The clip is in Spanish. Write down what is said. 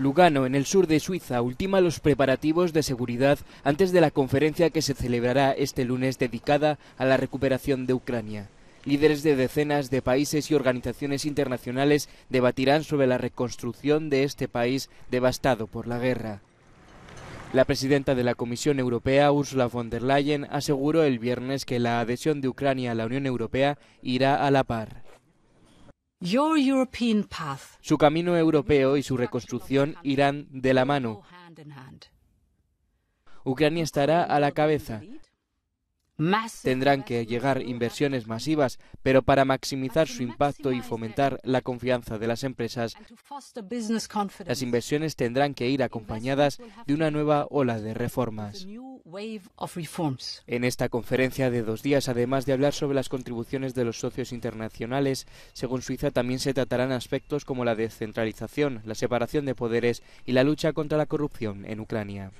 Lugano, en el sur de Suiza, ultima los preparativos de seguridad antes de la conferencia que se celebrará este lunes dedicada a la recuperación de Ucrania. Líderes de decenas de países y organizaciones internacionales debatirán sobre la reconstrucción de este país devastado por la guerra. La presidenta de la Comisión Europea, Ursula von der Leyen, aseguró el viernes que la adhesión de Ucrania a la Unión Europea irá a la par. Su camino europeo y su reconstrucción irán de la mano. Ucrania estará a la cabeza, Tendrán que llegar inversiones masivas, pero para maximizar su impacto y fomentar la confianza de las empresas, las inversiones tendrán que ir acompañadas de una nueva ola de reformas. En esta conferencia de dos días, además de hablar sobre las contribuciones de los socios internacionales, según Suiza también se tratarán aspectos como la descentralización, la separación de poderes y la lucha contra la corrupción en Ucrania.